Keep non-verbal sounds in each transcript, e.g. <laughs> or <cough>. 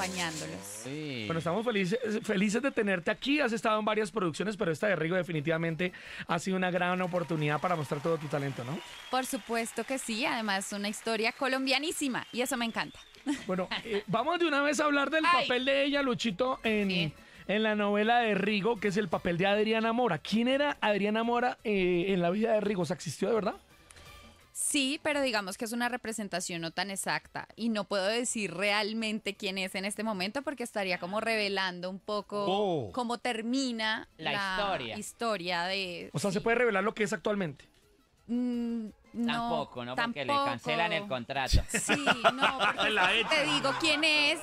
acompañándolos. Bueno, estamos felices, felices de tenerte aquí. Has estado en varias producciones, pero esta de Rigo definitivamente ha sido una gran oportunidad para mostrar todo tu talento, ¿no? Por supuesto que sí. Además, una historia colombianísima y eso me encanta. Bueno, eh, vamos de una vez a hablar del papel de ella, Luchito, en... en la novela de Rigo, que es el papel de Adriana Mora. ¿Quién era Adriana Mora eh, en la vida de Rigo? ¿O sea, existió de verdad? Sí, pero digamos que es una representación no tan exacta y no puedo decir realmente quién es en este momento porque estaría como revelando un poco oh. cómo termina La historia. historia de... O sea, se puede revelar lo que es actualmente. Mm, no, Tampoco, ¿no? Porque le cancelan el contrato. Sí, no, porque <laughs> te digo quién es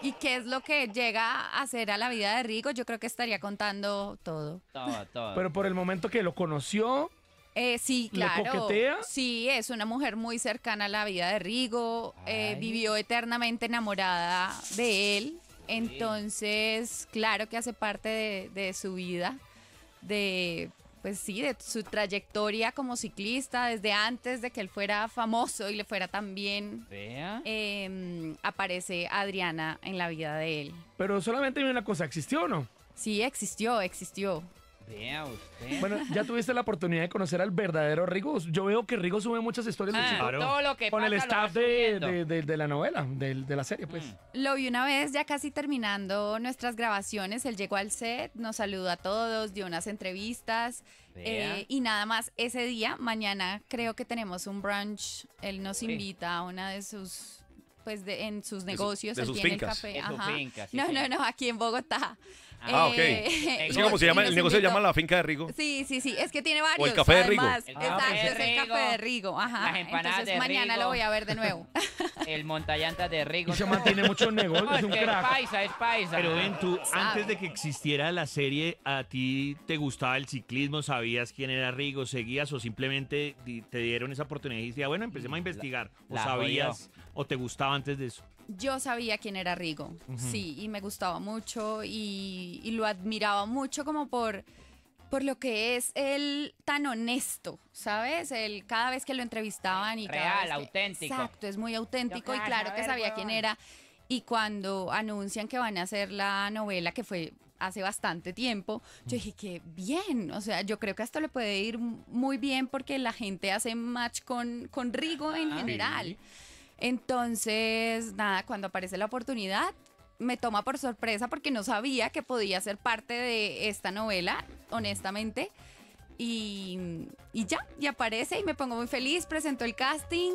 y, qué es lo que llega a hacer a la vida de Rigo. Yo creo que estaría contando todo. Todo, todo. Pero por el momento que lo conoció, eh, sí, claro. ¿Le Sí, es una mujer muy cercana a la vida de Rigo. Eh, vivió eternamente enamorada de él. Entonces, claro que hace parte de, su vida, de, pues sí, de su trayectoria como ciclista, desde antes de que él fuera famoso y le fuera tan bien, em, aparece Adriana en la vida de él. Pero solamente una cosa, ¿existió o no? Sí, existió, existió. Bueno, ya tuviste la oportunidad de conocer al verdadero Rigo. Yo veo que Rigo sube muchas historias ah, de con el staff de, la novela, de, la serie, pues. Mm. Lo vi una vez, ya casi terminando nuestras grabaciones. Él llegó al set, nos saludó a todos, dio unas entrevistas. Eh, y nada más ese día, mañana creo que tenemos un brunch. Él nos invita a una de sus pues en sus negocios, de el café. no, no, no, aquí en Bogotá. Ah, ok. Eh, es <laughs> como se llama, el negocio se llama la finca de Rigo. Sí, sí, sí. Es que tiene varios. O el café de Rigo. exacto, es el café de Rigo. Ajá. Entonces, mañana lo voy a ver de nuevo. <laughs> El montallantas de Rigo. Y se mantiene mucho negocio, es un crack. paisa, es paisa. Pero ven tú, antes de que existiera la serie, ¿a ti te gustaba el ciclismo? ¿Sabías quién era Rigo? ¿Seguías o simplemente te dieron esa oportunidad y dijiste, ah, bueno, empecemos a investigar? ¿O sabías o te gustaba antes de eso? yo sabía quién era Rigo, sí, y me gustaba mucho y, lo admiraba mucho como por, por lo que es él tan honesto, ¿sabes? el cada vez que lo entrevistaban y... Real, auténtico. Exacto, es muy auténtico y claro que sabía quién era. Y cuando anuncian que van a hacer la novela, que fue hace bastante tiempo, yo mm. dije que bien, o sea, yo creo que esto le puede ir muy bien porque la gente hace match con, con Rigo en ah. general. Entonces, nada, cuando aparece la oportunidad, me toma por sorpresa porque no sabía que podía ser parte de esta novela, honestamente. Y, ya, y aparece y me pongo muy feliz, presento el casting,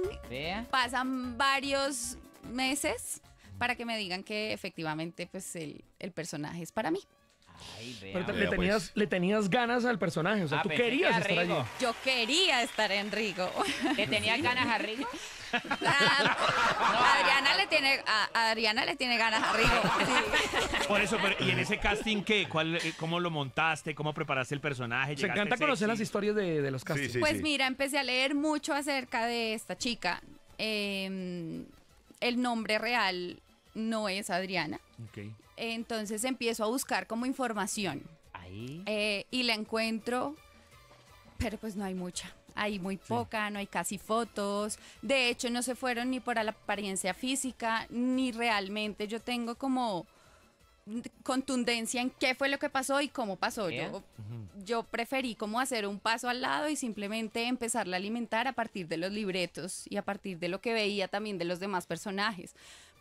pasan varios meses para que me digan que efectivamente pues el personaje es para mí. Pero le, pues. tenías, le tenías ganas al personaje, o sea, ah, tú querías estar allí. Yo quería estar en Rigo. <laughs> ¿Le tenía ganas a Rigo? Adriana le tiene Adriana le tiene ganas a Rigo. Por eso, ¿y en ese casting qué? ¿Cuál, eh, ¿Cómo lo montaste? ¿Cómo preparaste el personaje? Se encanta conocer las historias de, los castings. Pues mira, empecé a leer mucho acerca de esta chica. Em, el nombre real no es Adriana. Ok. Entonces empiezo a buscar como información. Eh, y la encuentro, pero pues no hay mucha. Hay muy poca, no hay casi fotos. De hecho, no se fueron ni por la apariencia física, ni realmente yo tengo como contundencia en qué fue lo que pasó y cómo pasó. Yo, yo preferí como hacer un paso al lado y simplemente empezar a alimentar a partir de los libretos y a partir de lo que veía también de los demás personajes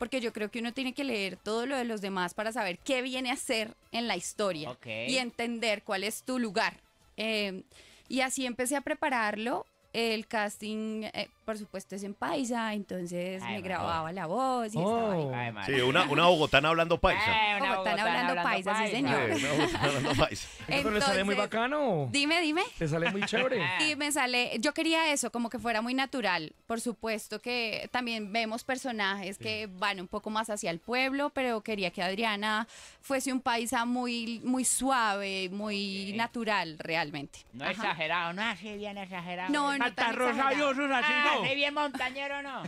porque yo creo que uno tiene que leer todo lo de los demás para saber qué viene a ser en la historia y entender cuál es tu lugar. Eh, y así empecé a prepararlo el casting, eh, por supuesto, es en paisa, entonces me grababa la voz y estaba oh. ahí. Sí, una, una bogotana hablando eh, paisa. una bogotana, hablando, paisa, sí, señor. Eh, una <laughs> paisa. le sale muy bacano? Dime, dime. ¿Te sale muy chévere? Sí, <laughs> me sale... Yo quería eso, como que fuera muy natural. Por supuesto que también vemos personajes que van un poco más hacia el pueblo, pero quería que Adriana fuese un paisa muy, muy suave, muy natural realmente. No exagerado, no así bien exagerado. No, no así, ah, ah, bien montañero, ¿no?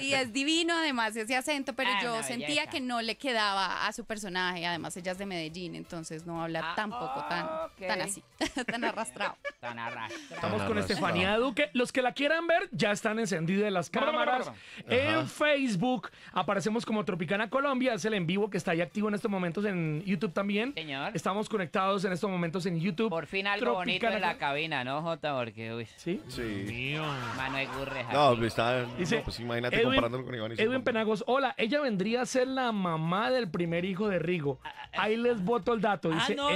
Y es divino además ese acento, pero ah, yo sentía que no le quedaba a su personaje. Además, ella es de Medellín, entonces no habla tampoco tan, tan así, <laughs> tan arrastrado. tan arrastrado. Estamos con Estefanía Duque. Los que la quieran ver, ya están encendidas las cámaras. en Facebook aparecemos como Tropicana Colombia, es el en vivo que está ahí activo en estos momentos en YouTube también. Señor. Estamos conectados en estos momentos en YouTube. Por fin algo bonito en la cabina, ¿no, Jota? Porque, uy. Sí. Sí. Manuel pues, No, pues imagínate Edwin, con Iván. Edwin Penagos, hola, ella vendría a ser la mamá del primer hijo de Rigo. Ah, ah, Ahí les voto el dato, ah, dice no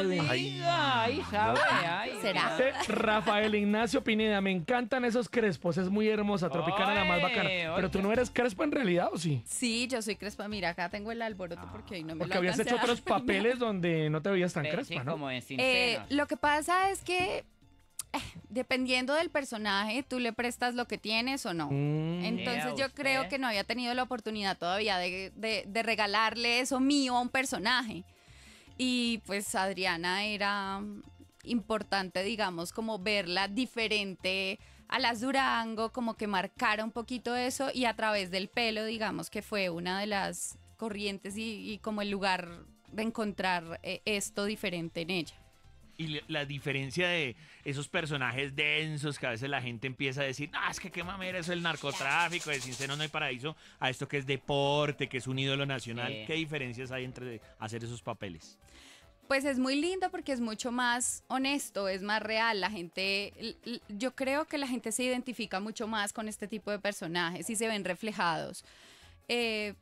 sabe, ¿Será? Rafael Ignacio Pineda, me encantan esos crespos, es muy hermosa, tropicana la más bacana. Pero tú no eres crespo en realidad, ¿o sí? Sí, yo soy crespa. Mira, acá tengo el alboroto porque hoy no me Porque habías hecho otros <laughs> papeles donde no te veías tan crespa, ¿no? Eh, lo que pasa es que <laughs> dependiendo del personaje, tú le prestas lo que tienes o no. Mm. Entonces yo creo que no había tenido la oportunidad todavía de, regalarle eso mío a un personaje. Y pues Adriana era importante, digamos, como verla diferente a las Durango, como que marcara un poquito eso y a través del pelo, digamos, que fue una de las corrientes y, como el lugar de encontrar eh, esto diferente en ella y la diferencia de esos personajes densos que a veces la gente empieza a decir, ah, es que qué mamera eso el narcotráfico, de sincero no hay paraíso, a esto que es deporte, que es un ídolo nacional. ¿Qué diferencias hay entre hacer esos papeles? Pues es muy lindo porque es mucho más honesto, es más real. La gente, yo creo que la gente se identifica mucho más con este tipo de personajes y se ven reflejados. Eh,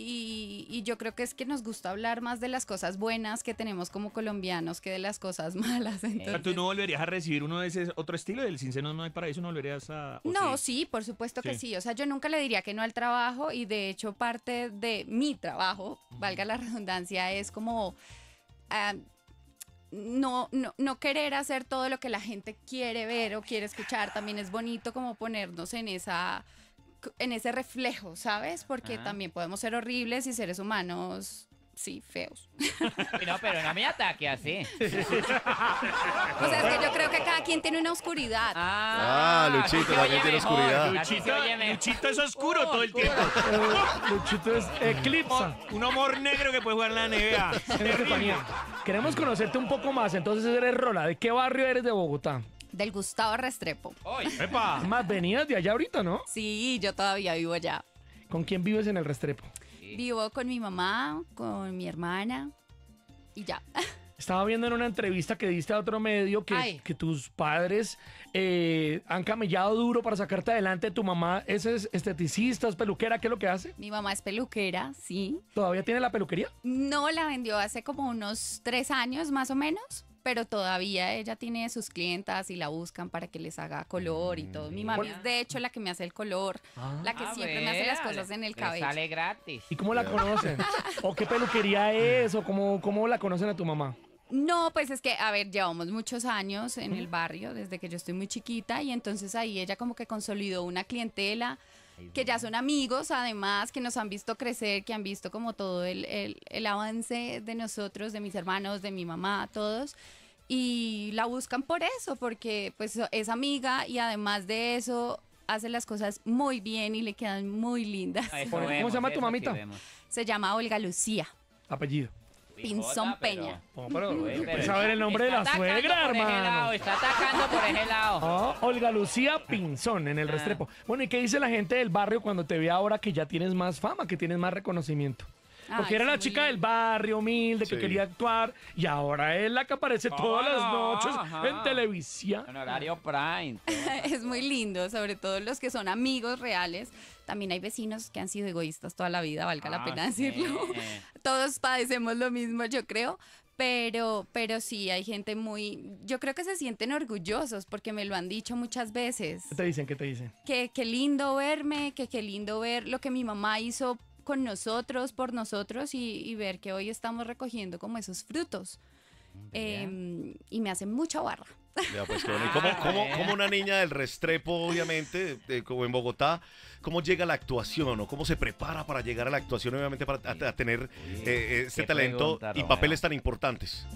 y, yo creo que es que nos gusta hablar más de las cosas buenas que tenemos como colombianos que de las cosas <laughs> malas. Entonces... ¿Tú no volverías a recibir uno de ese otro estilo del Cinceno No hay para eso ¿No volverías a...? No, sí? por supuesto que sí. O sea, yo nunca le diría que no al trabajo y de hecho parte de mi trabajo, valga la redundancia, es como... Ah, no, no, querer hacer todo lo que la gente quiere ver o quiere escuchar, también es bonito como ponernos en esa en ese reflejo, ¿sabes? Porque ah. también podemos ser horribles y seres humanos sí, feos. No, pero no me ataque así. o sea, es que yo creo que cada quien tiene una oscuridad. Ah, ah Luchito también tiene oscuridad. Luchito, es oscuro oh, todo el tiempo. Oh. Luchito es eclipsa. un amor negro que puede jugar en la NBA. Queremos conocerte un poco más. Entonces eres Rola. ¿De qué barrio eres de Bogotá? del Gustavo Restrepo. pepa! Más venías de allá ahorita, ¿no? Sí, yo todavía vivo allá. ¿Con quién vives en el Restrepo? Vivo con mi mamá, con mi hermana y ya. <laughs> Estaba viendo en una entrevista que diste a otro medio que, tus padres eh, han camellado duro para sacarte adelante. Tu mamá es- esteticista, es peluquera, ¿qué es lo que hace? Mi mamá es peluquera, sí. ¿Todavía tiene la peluquería? No la vendió hace como unos tres años más o menos pero todavía ella tiene sus clientas y la buscan para que les haga color y todo. Mi mamá es de hecho la que me hace el color, ah, la que ah, siempre me hace las cosas en el cabello. Sale gratis. ¿Y cómo la conocen? <laughs> ¿O qué peluquería es? ¿O cómo, cómo la conocen a tu mamá? No, pues es que, a ver, llevamos muchos años en el barrio, desde que yo estoy muy chiquita, y entonces ahí ella como que consolidó una clientela, que ya son amigos, además, que nos han visto crecer, que han visto como todo el, avance de nosotros, de mis hermanos, de mi mamá, todos y la buscan por eso, porque pues es amiga y además de eso hace las cosas muy bien y le quedan muy lindas. ¿Cómo se llama tu mamita? Se llama Olga Lucía. Apellido. Pinzón Peña. Oh, pero, el nombre de la suegra, hermano. está atacando por ese lado. <laughs> Ah, Olga Lucía Pinzón en el ah. Restrepo. Bueno, ¿y qué dice la gente del barrio cuando te ve ahora que ya tienes más fama, que tienes más reconocimiento? Porque era la chica del barrio humilde que quería actuar y ahora es la que aparece todas las ah, noches en televisión. En horario prime. <laughs> Es muy lindo, sobre todo los que son amigos reales. También hay vecinos que han sido egoístas toda la vida, valga la ah, pena decirlo. <laughs> Todos padecemos lo mismo, yo creo. Pero, pero sí, hay gente muy... Yo creo que se sienten orgullosos porque me lo han dicho muchas veces. ¿Qué te dicen? ¿Qué te dicen? que qué lindo verme, que qué lindo ver lo que mi mamá hizo con nosotros, por nosotros y, ver que hoy estamos recogiendo como esos frutos. Em, y me hace mucha barra. Pues, <laughs> como ah, una niña del Restrepo, obviamente, como en Bogotá, cómo llega a la actuación o cómo se prepara para llegar a la actuación, obviamente, para tener eh, eh, ese talento y papeles tan importantes?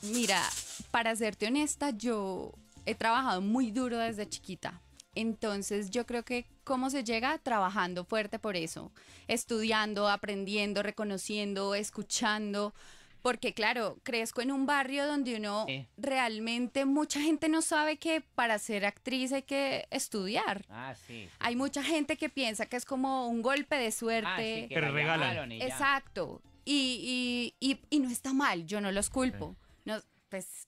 Mira, para serte honesta, yo he trabajado muy duro desde chiquita. Entonces yo creo que cómo se llega trabajando fuerte por eso, estudiando, aprendiendo, reconociendo, escuchando. Porque claro, crezco en un barrio donde uno realmente mucha gente no sabe que para ser actriz hay que estudiar. Ah, sí. Hay mucha gente que piensa que es como un golpe de suerte. Ah, sí, que regalan. Exacto. Y, y, y, no está mal, yo no los culpo. No, pues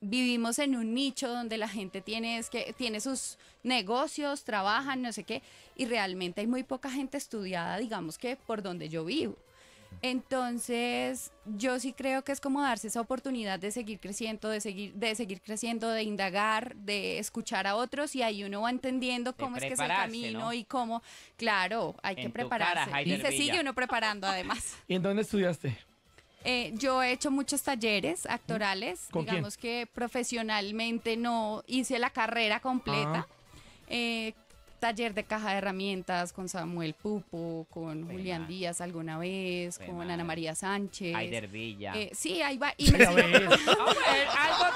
vivimos en un nicho donde la gente tiene, es que, tiene sus negocios, trabajan, no sé qué, y realmente hay muy poca gente estudiada, digamos que por donde yo vivo. Entonces, yo sí creo que es como darse esa oportunidad de seguir creciendo, de seguir, de seguir creciendo, de indagar, de escuchar a otros y ahí uno va entendiendo cómo es que es el camino y cómo, claro, hay que prepararse. Y se sigue uno preparando además. <laughs> ¿Y en dónde estudiaste? Eh, yo he hecho muchos talleres actorales, digamos que profesionalmente no hice la carrera completa. Ah. Eh, taller de caja de herramientas con Samuel Pupo, con Julián Díaz alguna vez, con Ana María Sánchez. Hayder Villa. Eh, sí, ahí va. Y <laughs> me algo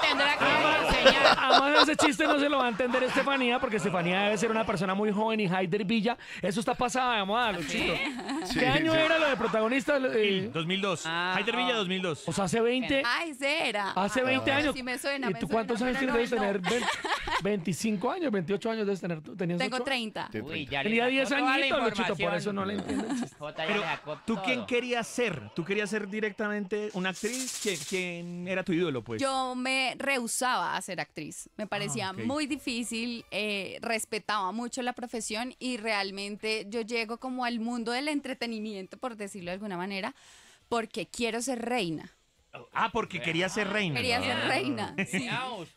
tendrá que ah, enseñar. Además, ah, ah, ese chiste no se lo va a entender Estefanía, porque Estefanía debe ser una persona muy joven y Hayder Villa. Eso está pasado, vamos a los ¿Qué año era lo de protagonista? 2002. Eh, Hayder Villa, 2002. o sea, hace 20. Ay, será. Hace 20 años. ¿Y tú cuántos años tienes? no, tener 25 años, 28 años debes tener ¿Tenías Tengo Tenía 10 añitos, por eso no le entiendo. ¿tú quién querías ser? ¿Tú querías ser directamente una actriz? ¿Quién, era tu ídolo, pues? Yo me rehusaba a ser actriz. Me parecía ah, muy difícil, eh, respetaba mucho la profesión y realmente yo llego como al mundo del entretenimiento, por decirlo de alguna manera, porque quiero ser reina. Ah, porque quería ser reina. Quería ser ah. reina.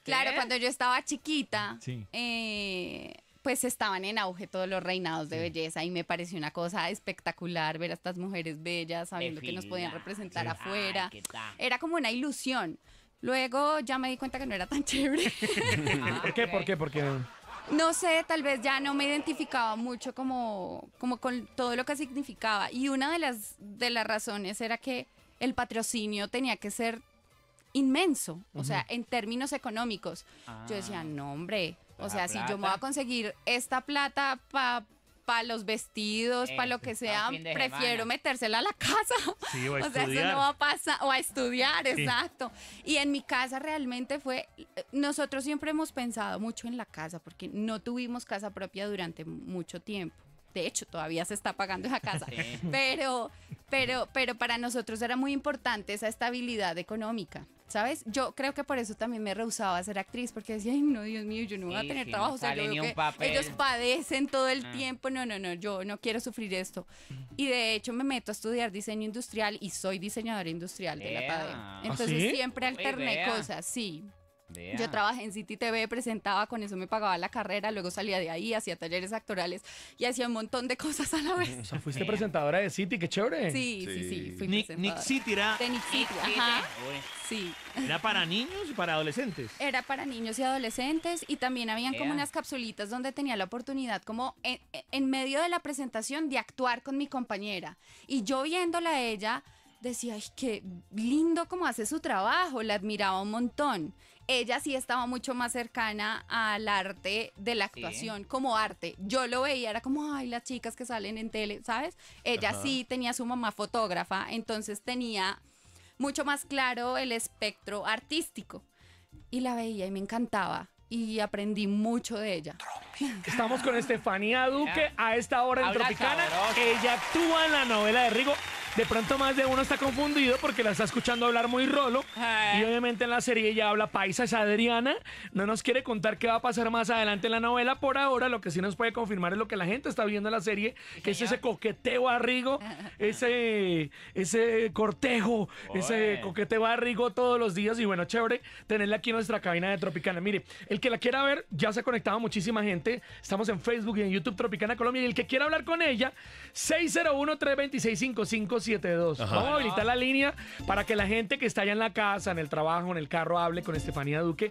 Claro, cuando yo estaba chiquita, eh, pues estaban en auge todos los reinados de belleza y me pareció una cosa espectacular ver a estas mujeres bellas sabiendo que nos podían representar afuera. Era como una ilusión. Luego ya me di cuenta que no era tan <laughs> chévere. Ah, ¿Por qué? ¿Por qué? No sé, tal vez ya no me identificaba mucho como, como con todo lo que significaba. Y una de las, de las razones era que el patrocinio tenía que ser inmenso, o sea, en términos económicos. Yo decía, ah. no, hombre, o sea, si yo me voy a conseguir esta plata para para los vestidos, para lo que sea, prefiero metérsela a la casa. o, a <laughs> sea, eso no va a pasar, o a estudiar, exacto. Y en mi casa realmente fue, nosotros siempre hemos pensado mucho en la casa, porque no tuvimos casa propia durante mucho tiempo de hecho todavía se está pagando esa casa, pero, pero, pero para nosotros era muy importante esa estabilidad económica. ¿Sabes? Yo creo que por eso también me rehusaba a ser actriz, porque decía, no, Dios mío, yo no voy a tener trabajo. ellos padecen todo el ah. tiempo. No, no, no, yo no quiero sufrir esto. Y de hecho, me meto a estudiar diseño industrial y soy diseñadora industrial de la PADE. ¿Ah, Entonces, siempre alterné cosas, sí. Yo trabajé en City TV, presentaba, con eso me pagaba la carrera, luego salía de ahí, hacía talleres actorales y hacía un montón de cosas a la vez. O sea, fuiste presentadora de City, qué chévere. Sí, sí, sí, Nick, City era... De Nick City, ajá. Sí. ¿Era para niños y para adolescentes? Era para niños y adolescentes y también habían como unas capsulitas donde tenía la oportunidad como en, medio de la presentación de actuar con mi compañera. Y yo viéndola a ella decía, ay, qué lindo cómo hace su trabajo, la admiraba un montón ella sí estaba mucho más cercana al arte de la actuación como arte. Yo lo veía, era como, ay, las chicas que salen en tele, ¿sabes? Ella sí tenía a su mamá fotógrafa, entonces tenía mucho más claro el espectro artístico. Y la veía y me encantaba y aprendí mucho de ella. Estamos con Estefanía Duque a esta hora en Tropicana. Ella actúa en la novela de Rigo de pronto más de uno está confundido porque la está escuchando hablar muy rolo. Y obviamente en la serie ya habla paisa, es Adriana. No nos quiere contar qué va a pasar más adelante en la novela. Por ahora, lo que sí nos puede confirmar es lo que la gente está viendo en la serie, que es ese coqueteo arrigo, <laughs> ese, ese cortejo, ese coqueteo arrigo todos los días. Y bueno, chévere tenerla aquí en nuestra cabina de Tropicana. Mire, el que la quiera ver, ya se ha conectado muchísima gente. Estamos en Facebook y en YouTube Tropicana Colombia. Y el que quiera hablar con ella, 601 326 Vamos a habilitar la línea para que la gente que está allá en la casa, en el trabajo, en el carro, hable con Estefanía Duque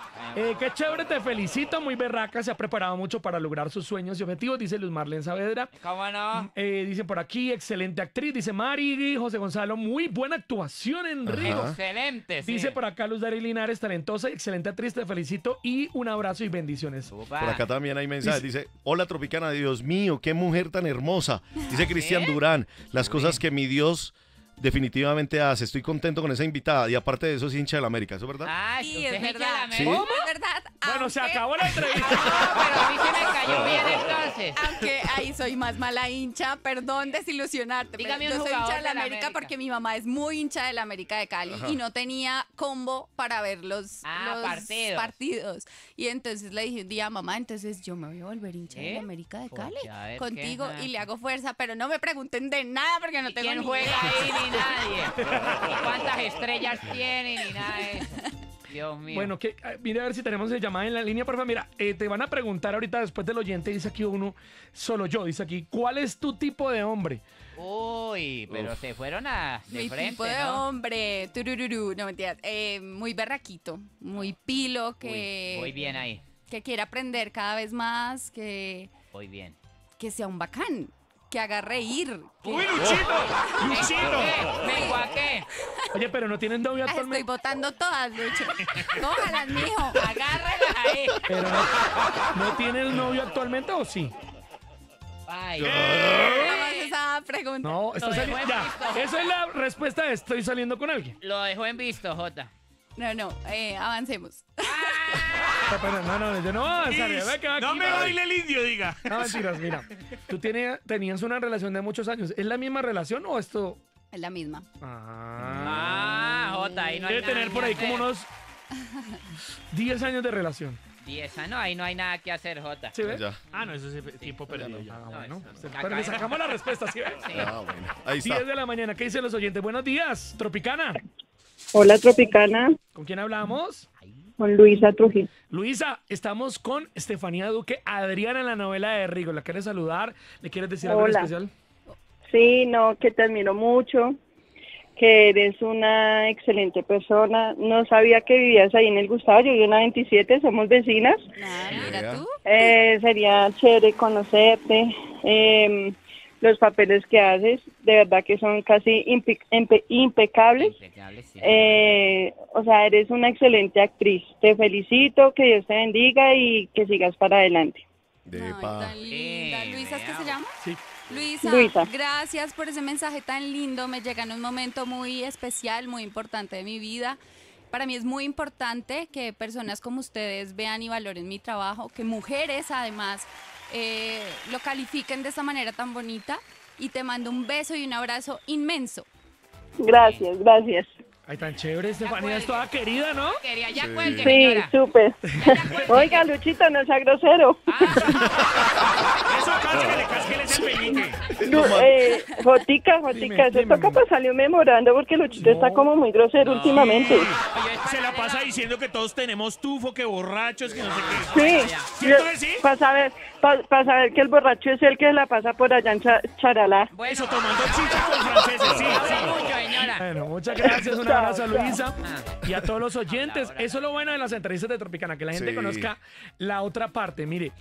Eh, qué chévere, te felicito, muy berraca, se ha preparado mucho para lograr sus sueños y objetivos, dice Luz Marlene Saavedra. ¿Cómo no? Eh, dice por aquí, excelente actriz, dice Mari, José Gonzalo, muy buena actuación, Enrico. Excelente, Dice por acá Luz Daryl Linares, talentosa y excelente actriz, te felicito y un abrazo y bendiciones. Por acá también hay mensajes, dice, hola Tropicana, Dios mío, qué mujer tan hermosa. Dice ¿Ah, Cristian Durán, las cosas que mi Dios definitivamente hace. Estoy contento con esa invitada. Y aparte de eso, es hincha de la América, ¿eso es verdad? Ay, sí, es verdad. América ¿Cómo? verdad. Bueno, se acabó la <laughs> entrevista. pero a mí se me cayó <laughs> bien entonces. Aunque ahí soy más mala hincha, perdón desilusionarte. pero yo soy hincha de América, América, porque mi mamá es muy hincha de la América de Cali y no tenía combo para ver los, ah, partidos. Y entonces le dije un día, mamá, entonces yo me voy a volver hincha de la ¿Eh? América de Cali contigo y le hago fuerza, pero no me pregunten de nada porque no tengo en juego ahí nadie. ¿Cuántas estrellas tienen, Ni nada Dios mío. Bueno, que, ah, mira a ver si tenemos el llamada en la línea, por favor. Mira, eh, te van a preguntar ahorita después del oyente, dice aquí uno, solo yo, dice aquí, ¿cuál es tu tipo de hombre? Uy, pero se fueron a de Mi tipo de hombre, turururú, no mentiras, eh, muy berraquito, muy pilo, que... Muy bien ahí. Que quiere aprender cada vez más, que... Muy bien. Que sea un bacán que agarre ir. ¡Uy, Luchito! <laughs> ¡Luchito! ¡Me qué? Oye, pero no tienen novio ah, actualmente. Estoy votando todas, Lucho. Cójalas, mijo. Agárralas ahí. Pero no, tienes el novio actualmente o sí? Ay. Esa es esa pregunta. No, esa es la respuesta de estoy saliendo con alguien. Lo dejo en visto, Jota. No, no, eh, avancemos. Ah. No, no, yo no voy a avanzar. me no me baile el indio, diga. No, mentiras, mira. Tú tenías, una relación de muchos años. ¿Es la misma relación o esto? Es la misma. Ah, ah Jota, ahí no Debe hay tener por ahí como unos 10 años de relación. 10 años, ahí no hay nada que hacer, Jota. ¿Sí ves? Ah, no, eso es tiempo perdido. Ya, bueno. Pero le sacamos la respuesta, ¿sí ves? Sí. Ah, bueno. Ahí está. 10 de la mañana, ¿qué dicen los oyentes? Buenos días, Tropicana. Hola, Tropicana. ¿Con quién hablamos? Con Luisa Trujillo. Luisa, estamos con Estefanía Duque, Adriana en la novela de Rigo. ¿La quieres saludar? ¿Le quieres decir algo especial? Sí, no, que te admiro mucho, que eres una excelente persona. No sabía que vivías ahí en el Gustavo, yo vivo en la 27, somos vecinas. mira tú. Eh, sería chévere conocerte. Eh, los papeles que haces, de verdad que son casi impecables. Eh, o sea, eres una excelente actriz. Te felicito, que Dios te bendiga y que sigas para adelante. De Ay, eh, ¿Luisa es que se llama? Sí. Luisa, Luisa, gracias por ese mensaje tan lindo. Me llega en un momento muy especial, muy importante de mi vida. Para mí es muy importante que personas como ustedes vean y valoren mi trabajo, que mujeres además eh, lo califiquen de esta manera tan bonita y te mando un beso y un abrazo inmenso. Gracias, gracias. Ay, tan chévere, Estefanía, es toda querida, ¿no? Quería, ya sí. Sí, súper. Oiga, Luchito, no sea grosero. Ah. <laughs> Eso eso que le casque, no, eh, Jotica, Jotica, Eso toca pasarle un memorando porque Luchito está como muy grosero últimamente. Se la pasa diciendo que todos tenemos tufo, que borrachos, que no sé qué. Sí, ¿Cierto sí? para saber para saber que el borracho es el que la pasa por allá en Charalá. Bueno, Eso, tomando chicha con franceses, sí. Bueno, muchas gracias, un abrazo a Luisa y a todos los oyentes. Eso es lo bueno de las entrevistas de Tropicana, que la gente conozca la otra parte. Mire,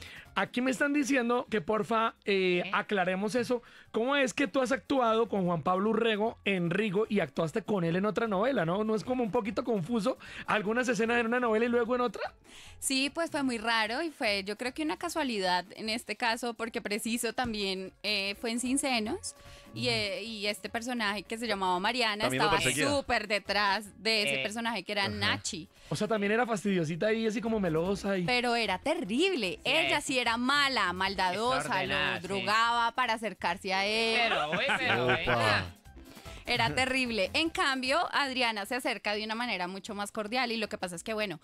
Aquí me están diciendo que porfa eh, aclaremos eso. ¿Cómo es que tú has actuado con Juan Pablo Urrego en Rigo y actuaste con él en otra novela, no? ¿No es como un poquito confuso algunas escenas en una novela y luego en otra? Sí, pues fue muy raro y fue yo creo que una casualidad en este caso porque preciso también eh, fue en Cincenos. Eh, y, este personaje que se llamaba Mariana estaba súper detrás de ese eh, personaje que era Nachi. O sea, también era fastidiosita y así como melosa Pero era terrible. Ella sí era mala, maldadosa, lo drogaba para acercarse a él. Pero, Era terrible. En cambio, Adriana se acerca de una manera mucho más cordial y lo que pasa es que, bueno,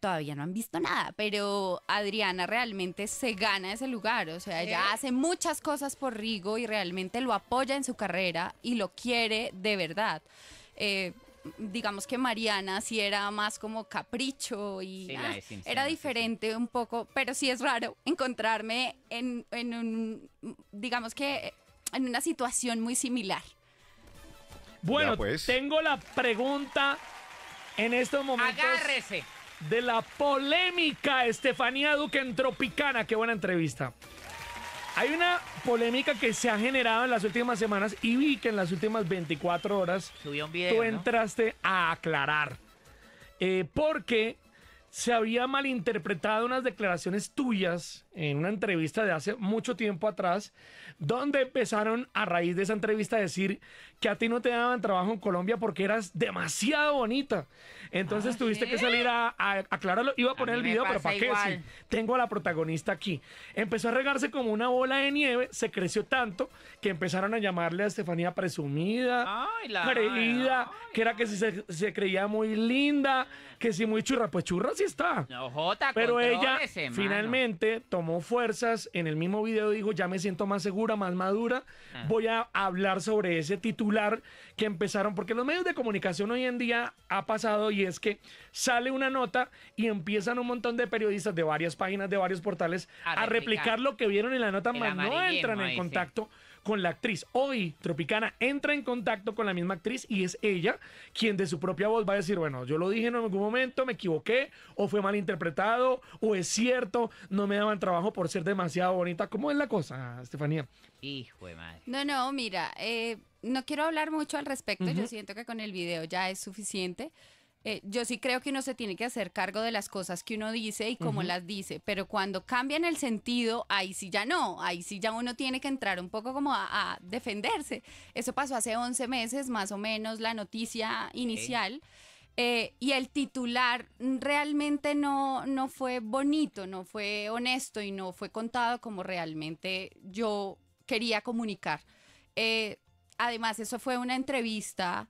todavía no han visto nada, pero Adriana realmente se gana ese lugar, o sea, ella hace muchas cosas por Rigo y realmente lo apoya en su carrera y lo quiere de verdad. Eh, digamos que Mariana sí era más como capricho y ah, era diferente un poco, pero sí es raro encontrarme en, un, digamos que en una situación muy similar. Bueno, pues. tengo la pregunta en estos momentos. Agárrese de la polémica Estefanía Duque en Tropicana. Qué buena entrevista. Hay una polémica que se ha generado en las últimas semanas y vi que en las últimas 24 horas tú entraste a aclarar. Eh, porque se había malinterpretado unas declaraciones tuyas en una entrevista de hace mucho tiempo atrás, donde empezaron a raíz de esa entrevista a decir que a ti no te daban trabajo en Colombia porque eras demasiado bonita. Entonces tuviste que ¿eh? salir a, aclararlo. Iba a poner el video, pero ¿para qué? tengo a la protagonista aquí. Empezó a regarse como una bola de nieve, se creció tanto que empezaron a llamarle a Estefanía presumida, creída, que era que se, creía muy linda, que si muy churra, pues sí está. Pero ella finalmente tomó fuerzas en el mismo video, dijo, ya me siento más segura, más madura, ah. voy a hablar sobre ese titular que empezaron, porque los medios de comunicación hoy en día ha pasado y es que sale una nota y empiezan un montón de periodistas de varias páginas, de varios portales a, replicar lo que vieron en la nota, no entran en contacto con la actriz. Hoy Tropicana entra en contacto con la misma actriz y es ella quien de su propia voz va a decir, bueno, yo lo dije en algún momento, me equivoqué o fue mal interpretado, o es cierto, no me daban trabajo por ser demasiado bonita. ¿Cómo es la cosa, Estefanía? Hijo de madre. No, no, mira, eh, no quiero hablar mucho al respecto, yo siento que con el video ya es suficiente. Eh, yo sí creo que uno se tiene que hacer cargo de las cosas que uno dice y cómo las dice, pero cuando cambian el sentido, ahí sí ya no, ahí sí ya uno tiene que entrar un poco como a, defenderse. Eso pasó hace 11 meses más o menos, la noticia inicial. Eh, y el titular realmente no, fue bonito, no fue honesto y no fue contado como realmente yo quería comunicar. Eh, además, eso fue una entrevista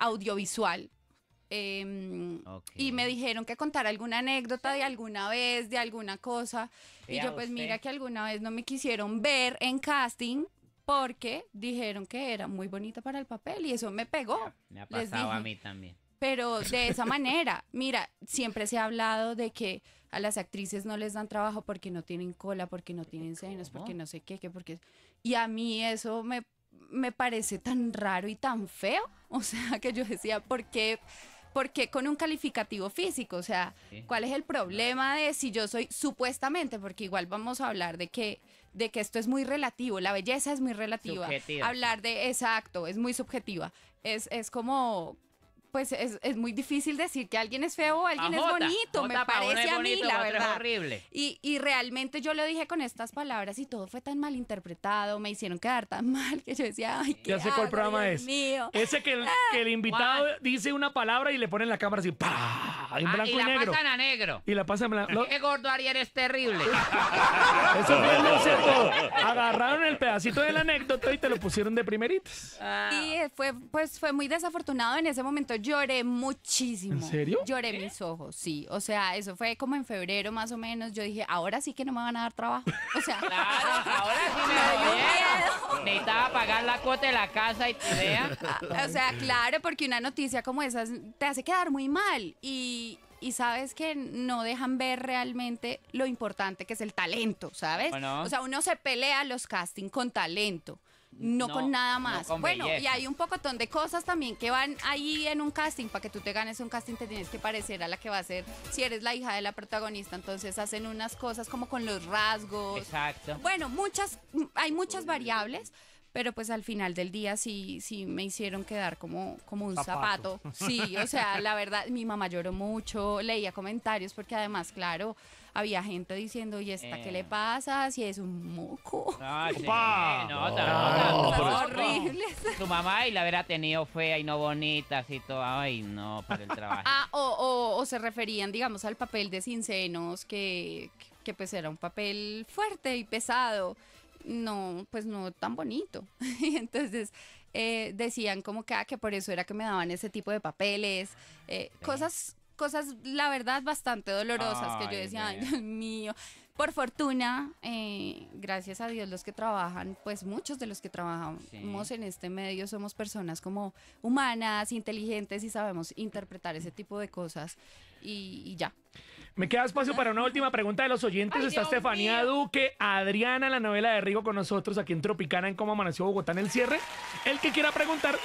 audiovisual Em, y me dijeron que contara alguna anécdota de alguna vez, de alguna cosa. y yo pues mira que alguna vez no me quisieron ver en casting porque dijeron que era muy bonita para el papel y eso me pegó. Me ha pasado a mí también. Pero <laughs> de esa manera, mira, siempre se ha hablado de que a las actrices no les dan trabajo porque no tienen cola, porque no tienen senos, porque no sé qué, qué porque... Y a mí eso me, me parece tan raro y tan feo. <laughs> O sea, que yo decía, ¿por qué? porque con un calificativo físico? O sea, ¿cuál es el problema de si yo soy supuestamente? Porque igual vamos a hablar de que, de que esto es muy relativo, la belleza es muy relativa. Hablar de exacto, es muy subjetiva. Es, es como, pues es, muy difícil decir que alguien es feo o alguien es bonito, me parece a mí, la verdad. Y, realmente yo lo dije con estas palabras y todo fue tan mal interpretado, me hicieron quedar tan mal que yo decía, ay, qué Ya sé cuál programa Dios Mío. Ese que el, ah. invitado dice una palabra y le ponen la cámara así, pa En ah, blanco y, negro. Y la pasan en blanco. Qué gordo Ariel es terrible. <laughs> Eso fue lo cierto. Agarraron el pedacito de la anécdota y te lo pusieron de primeritos. Ah. Y fue, pues, fue muy desafortunado en ese momento lloré muchísimo. ¿En serio? Lloré mis ojos, sí. O sea, eso fue como en febrero más o menos. Yo dije, ahora sí que no me van a dar trabajo. O sea, claro, ahora sí me <laughs> miedo. Necesitaba pagar la cuota de la casa y te vea. Ah, o sea, claro, porque una noticia como esa te hace quedar muy mal. Y, sabes que no dejan ver realmente lo importante que es el talento, ¿sabes? O sea, uno se pelea los castings con talento. No, con nada más. bueno, y hay un poco de cosas también que van ahí en un casting. Para que tú te ganes un casting, te tienes que parecer a la que va a ser. Si eres la hija de la protagonista, entonces hacen unas cosas como con los rasgos. Exacto. Bueno, muchas, hay muchas variables. Pero pues al final del día sí, sí me hicieron quedar como, como un zapato. Sí, o sea, la verdad, mi mamá lloró mucho, leía comentarios porque además, claro, había gente diciendo, ¿y esta qué le pasa? Si es un moco. No, Tu mamá y la hubiera tenido fea y no bonita, así todo. Ay, no, para el trabajo. Ah, o, se referían, digamos, al papel de Cincenos, que, que, pues era un papel fuerte y pesado no, pues no tan bonito. Y entonces eh, decían como que, que por eso era que me daban ese tipo de papeles, eh, cosas cosas, la verdad, bastante dolorosas que yo decía, ay, Dios mío. Por fortuna, eh, gracias a Dios, los que trabajan, pues muchos de los que trabajamos en este medio somos personas como humanas, inteligentes y sabemos interpretar ese tipo de cosas y ya. Me queda espacio para una última pregunta de los oyentes. Está Estefanía Duque, Adriana, la novela de Rigo con nosotros aquí en Tropicana, en cómo amaneció Bogotá en el cierre. El que quiera preguntar,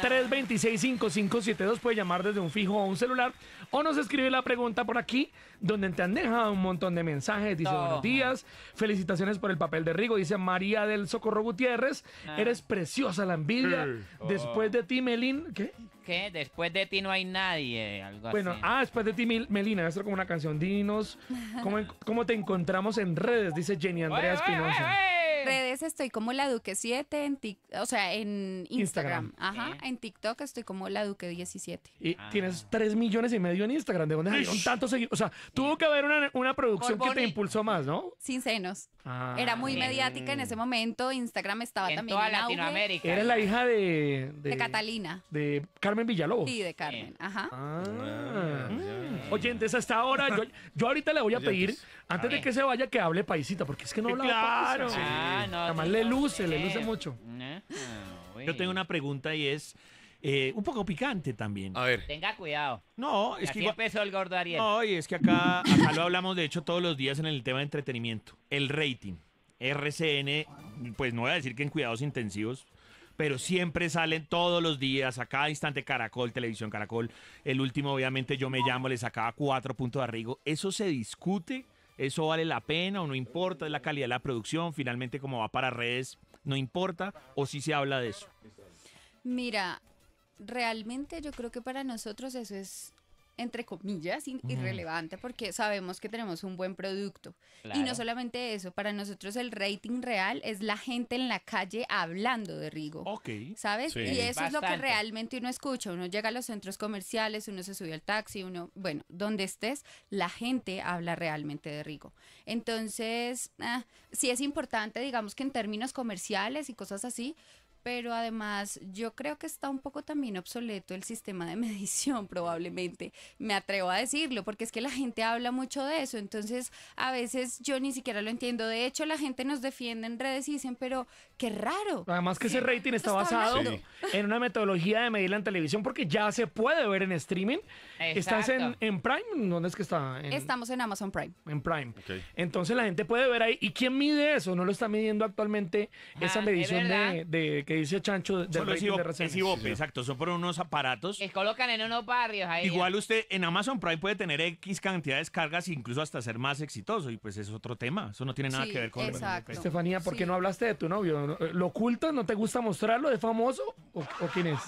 601-326-5572, puede llamar desde un fijo o un celular o nos escribe la pregunta por aquí, donde te han dejado un montón de mensajes. Dice, buenos días, felicitaciones por el papel de Rigo. Dice María del Socorro Gutiérrez, ah. eres preciosa la envidia. Después de ti, Melín, ¿qué? Después de ti no hay nadie. Algo bueno, ah, después de ti, Melina, esto es como una canción. Dinos cómo, cómo te encontramos en redes, dice Jenny Andrea Espinosa redes estoy como la Duque 7, en o sea, en Instagram. Ajá, en TikTok estoy como la Duque 17. Y ah. tienes 3 millones y medio en Instagram. ¿De dónde salieron tantos seguidores? O sea, tuvo que haber una, producción que te impulsó más, ¿no? Sin senos. Ah. Era muy mm. mediática en ese momento. Instagram estaba en también toda Latinoamérica. Era la hija de, de, Catalina. De Carmen Villalobos. Sí, de Carmen. Ajá. Ah. ah Oyentes, hasta ahora, yo, ahorita le voy a pedir, antes de que se vaya, que hable paisita, porque es que no habla Claro. Nada Ah, le luce, le luce mucho. Yo tengo una pregunta y es eh, un poco picante también. A ver. Tenga cuidado. No, es que empezó el gordo Ariel. No, y es que acá, acá lo hablamos, de hecho, todos los días en el tema de entretenimiento. El rating. RCN, pues no voy a decir que en cuidados intensivos, pero siempre salen todos los días, a cada instante Caracol, Televisión Caracol. El último, obviamente, yo me llamo, le sacaba cuatro puntos de arrigo. Eso se discute, eso vale la pena o no importa, es la calidad de la producción, finalmente como va para redes, no importa, o si sí se habla de eso. Mira, realmente yo creo que para nosotros eso es entre comillas, irrelevante porque sabemos que tenemos un buen producto. Y no solamente eso, para nosotros el rating real es la gente en la calle hablando de Rigo. Ok. ¿Sabes? Y eso es lo que realmente uno escucha. Uno llega a los centros comerciales, uno se sube al taxi, uno, bueno, donde estés, la gente habla realmente de Rigo. Entonces, ah, sí es importante, digamos que en términos comerciales y cosas así, pero además yo creo que está un poco también obsoleto el sistema de <laughs> medición probablemente, me atrevo a decirlo, porque es que la gente habla mucho de eso, entonces a veces yo ni siquiera lo entiendo, de hecho la gente nos defiende en redes y dicen, pero qué raro. Además que ese rating está basado en una metodología de medir la televisión porque ya se puede ver en streaming. ¿Estás en, Prime? ¿Dónde es que está? Estamos en Amazon Prime. En Prime. Entonces la gente puede ver ahí, ¿y quién mide eso? No lo está midiendo actualmente esa ah, medición de dice Chancho del de exacto. Son por unos aparatos. Que colocan en unos barrios Igual usted en Amazon Prime puede tener X cantidad de descargas, incluso hasta ser más exitoso. Y pues es otro tema. Eso no tiene nada que ver con exacto. Estefanía, ¿por qué no hablaste de tu novio? ¿Lo ocultas? ¿No te gusta mostrarlo? de famoso? ¿O, quién es?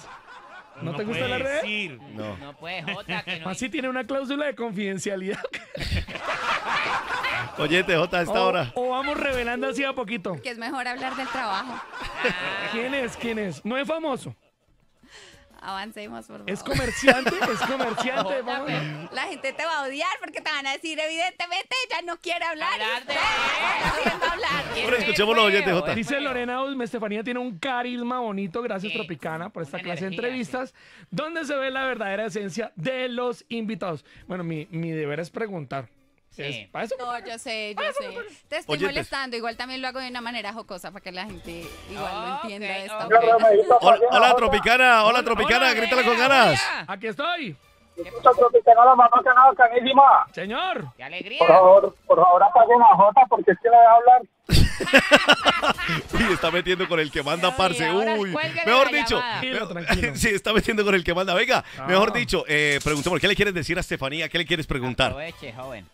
¿No, te gusta la red? No. No puede, Jota, que <laughs> Así tiene una cláusula de confidencialidad. <laughs> Oye, J, a esta hora. O vamos revelando así a poquito. Que es mejor hablar del trabajo. <laughs> ¿Quién es? ¿Quién es? No es famoso. Avancemos, por favor. ¿Es comerciante? ¿Es comerciante? <laughs> La gente te va a odiar porque te van a decir, evidentemente, ella no quiere hablar. ¡No hablar. <laughs> Bueno, escuchemos los TJ. Dice Lorena Usme, Estefanía tiene un carisma bonito, gracias Tropicana por esta clase de entrevistas, ¿Dónde donde se ve la verdadera esencia de los invitados. Bueno, mi, mi deber es preguntar no, yo sé, yo sé. Te estoy molestando. Igual también lo hago de una manera jocosa para que la gente igual lo ah, entienda esto. Hola, Tropicana, hola, Tropicana, grítale con ganas. Aquí estoy. Señor. Qué alegría. Por favor, por favor J una Jota porque es que le voy a hablar. <laughs> y está metiendo con el que manda, parce. Uy, mejor dicho. <laughs> sí, está metiendo con el que manda. Venga, mejor ah. dicho, eh, preguntemos, ¿qué le quieres decir a Estefanía? ¿Qué le quieres preguntar? Aproveche, joven.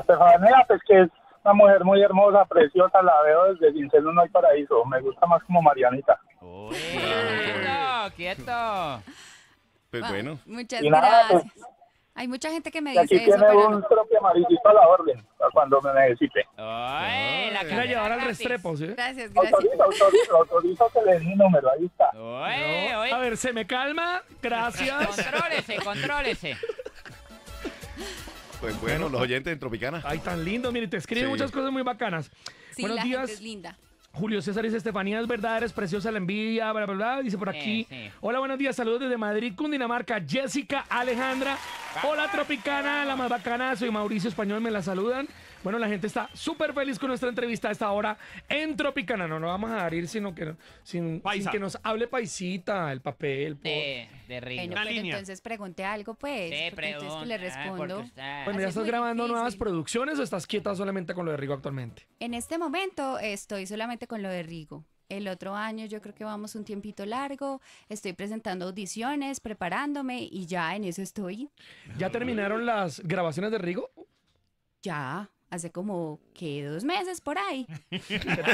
Estefanía, pues que es una mujer muy hermosa, preciosa, la veo desde Cincelo No hay Paraíso. Me gusta más como Marianita. ¡Quieto, quieto! Pues ah, bueno. Muchas pues, gracias. hay mucha gente que me dice eso. Aquí tiene pero... un propio amarillito a la orden, cuando me necesite. Ay, la quiero llevar al restrepo, ¿sí? Gracias, gracias. Autorizo, autorizo, autorizo que le di A ver, se me calma, gracias. Contrólese, contrólese. Pues bueno, los oyentes en Tropicana. Ay, tan lindo, mire, te escribe muchas cosas muy bacanas. Buenos días. linda. Julio César dice, Estefanía es verdad, eres preciosa la envidia, bla, bla, bla. Dice por eh, aquí. Hola, buenos días, saludos desde Madrid, Cundinamarca, Jessica, Alejandra. Ah. Hola, Tropicana, la más bacana, soy Mauricio Español, me la saludan. Bueno, la gente está súper feliz con nuestra entrevista a esta hora en Tropicana. No nos vamos a dar ir sino que, sin, que nos hable paisita, el papel. el De, de entonces pregunte algo, pues. le ah, respondo. ¿ya pues estás grabando nuevas producciones o estás quieta solamente con lo de Rigo actualmente? En este momento estoy solamente con lo de Rigo. El otro año yo creo que vamos un tiempito largo. Estoy presentando audiciones, preparándome y ya en eso estoy. ¿Ya terminaron las grabaciones de Rigo? Ya hace como que dos meses por ahí. <laughs>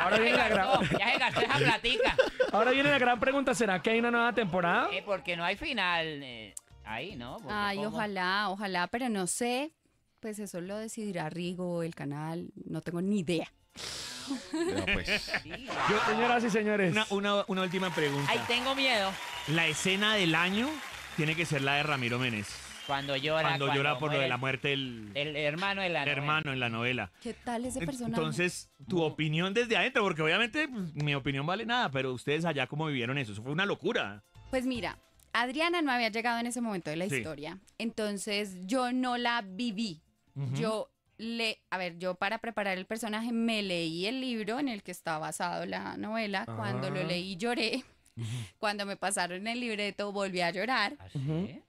Ahora viene la gran... ya se platica. Ahora viene la gran pregunta, ¿será que hay una nueva temporada? Eh, porque no hay final eh, ahí, ¿no? Ay, ojalá, ojalá, pero no sé. Pues eso lo decidirá Rigo, el canal, no tengo ni idea. Pero pues. señoras y señores. Una, una, última pregunta. Ay, tengo miedo. La escena del año tiene que ser la de Ramiro Menes. Cuando llora. por lo de la muerte del, el hermano de la hermano en la novela. ¿Qué tal ese personaje? Entonces, tu mm. opinión desde adentro, porque obviamente pues, mi opinión vale nada, pero ustedes allá cómo vivieron eso, eso fue una locura. Pues mira, Adriana no había llegado en ese momento de la historia, entonces yo no la viví. Yo le, a ver, yo para preparar el personaje me leí el libro en el que está basado la novela, ah. cuando lo leí lloré. Cuando me pasaron el libreto volví a llorar ¿Ah,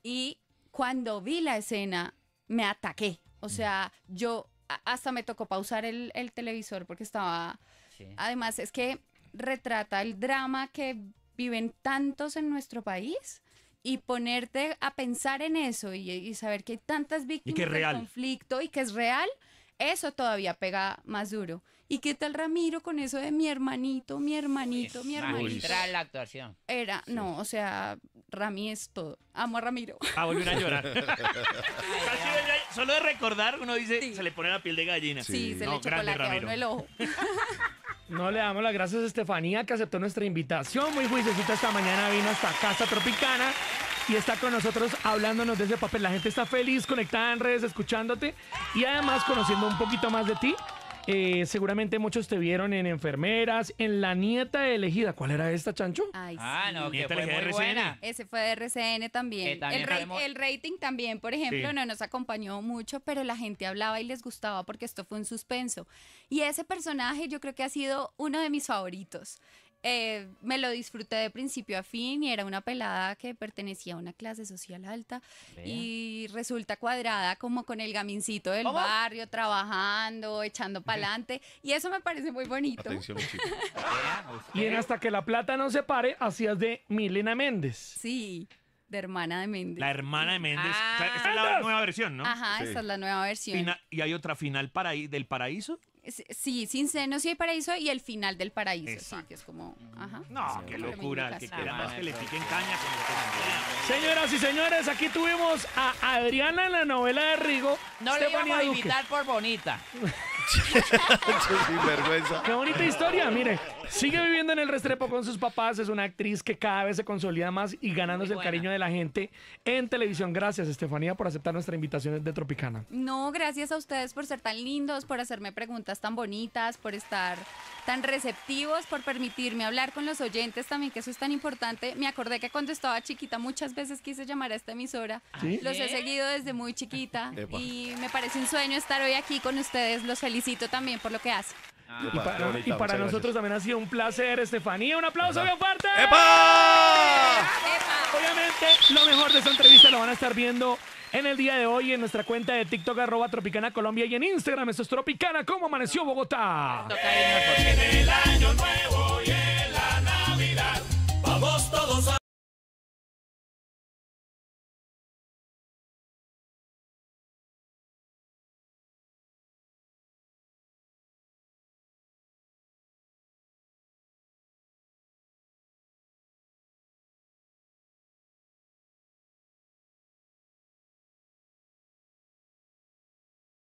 y cuando vi la escena, me ataqué. O sea, mm. yo hasta me tocó pausar el, televisor porque estaba... Además, es que retrata el drama que viven tantos en nuestro país y ponerte a pensar en eso y, saber que hay tantas víctimas de conflicto y que es real, eso todavía pega más duro. ¿Y qué tal Ramiro con eso de mi hermanito, mi hermanito, mi hermanito? la actuación. Era, no, o sea, Rami es todo. Amo a Ramiro. Ah, volver a llorar. <laughs> Solo de recordar, uno dice, se le pone la piel de gallina. Sí, se le No, el ojo. <laughs> No le damos las gracias a Estefanía que aceptó nuestra invitación. Muy juiciosita esta mañana vino hasta Casa Tropicana y está con nosotros hablándonos de ese papel. La gente está feliz, conectada en redes, escuchándote y además conociendo un poquito más de ti eh, seguramente muchos te vieron en enfermeras, en la nieta elegida. ¿Cuál era esta, Chancho? Ah, no, que fue muy buena. Ese fue de RCN también. el, rating también, por ejemplo, no nos acompañó mucho, pero la gente hablaba y les gustaba porque esto fue un suspenso. Y ese personaje yo creo que ha sido uno de mis favoritos. Eh, me lo disfruté de principio a fin y era una pelada que pertenecía a una clase social alta y resulta cuadrada como con el gamincito del barrio, trabajando, echando pa'lante y eso me parece muy bonito. <laughs> y en Hasta que la plata no se pare, hacías de Milena Méndez. Sí. De hermana de Méndez. La hermana de Méndez. esta es la ah. nueva versión, ¿no? Ajá, esta es la nueva versión. y hay otra final para del paraíso. Sí, sin senos y hay paraíso y el final del paraíso, sí, que es como, No, qué locura, que quiera más que le piquen caña como Señoras y señores, aquí tuvimos a Adriana en la novela de Rigo. No le vamos a invitar por bonita. <laughs> Qué bonita historia, mire. Sigue viviendo en el Restrepo con sus papás. Es una actriz que cada vez se consolida más y ganándose el cariño de la gente en televisión. Gracias, Estefanía, por aceptar nuestra invitación de Tropicana. No, gracias a ustedes por ser tan lindos, por hacerme preguntas tan bonitas, por estar tan receptivos, por permitirme hablar con los oyentes también, que eso es tan importante. Me acordé que cuando estaba chiquita muchas veces quise llamar a esta emisora. ¿Ah, los he seguido desde muy chiquita y me parece un sueño estar hoy aquí con ustedes. Los felicito también por lo que hacen. Ah, y para, nosotros también ha sido un placer, Estefanía. Un aplauso bien fuerte. Obviamente, lo mejor de esta entrevista lo van a estar viendo en el día de hoy en nuestra cuenta de TikTok, arroba Tropicana Colombia y en Instagram. Esto es Tropicana, como amaneció Bogotá? vamos todos a...